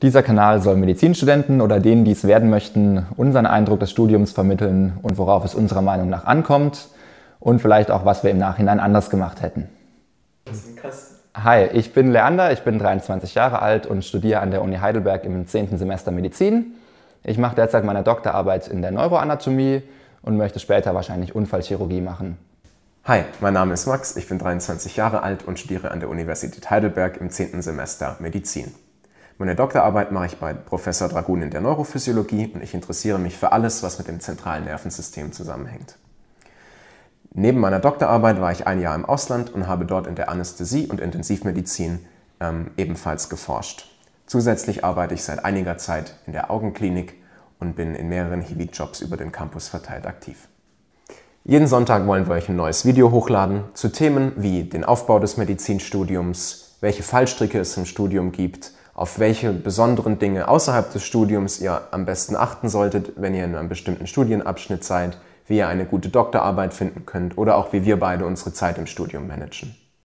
Dieser Kanal soll Medizinstudenten oder denen, die es werden möchten, unseren Eindruck des Studiums vermitteln und worauf es unserer Meinung nach ankommt und vielleicht auch, was wir im Nachhinein anders gemacht hätten. Hi, ich bin Leander, ich bin 23 Jahre alt und studiere an der Uni Heidelberg im 10. Semester Medizin. Ich mache derzeit meine Doktorarbeit in der Neuroanatomie und möchte später wahrscheinlich Unfallchirurgie machen. Hi, mein Name ist Max, ich bin 23 Jahre alt und studiere an der Universität Heidelberg im 10. Semester Medizin. Meine Doktorarbeit mache ich bei Professor Dragun in der Neurophysiologie und ich interessiere mich für alles, was mit dem zentralen Nervensystem zusammenhängt. Neben meiner Doktorarbeit war ich ein Jahr im Ausland und habe dort in der Anästhesie und Intensivmedizin ähm, ebenfalls geforscht. Zusätzlich arbeite ich seit einiger Zeit in der Augenklinik und bin in mehreren Hiwi-Jobs über den Campus verteilt aktiv. Jeden Sonntag wollen wir euch ein neues Video hochladen zu Themen wie den Aufbau des Medizinstudiums, welche Fallstricke es im Studium gibt, auf welche besonderen Dinge außerhalb des Studiums ihr am besten achten solltet, wenn ihr in einem bestimmten Studienabschnitt seid, wie ihr eine gute Doktorarbeit finden könnt oder auch wie wir beide unsere Zeit im Studium managen.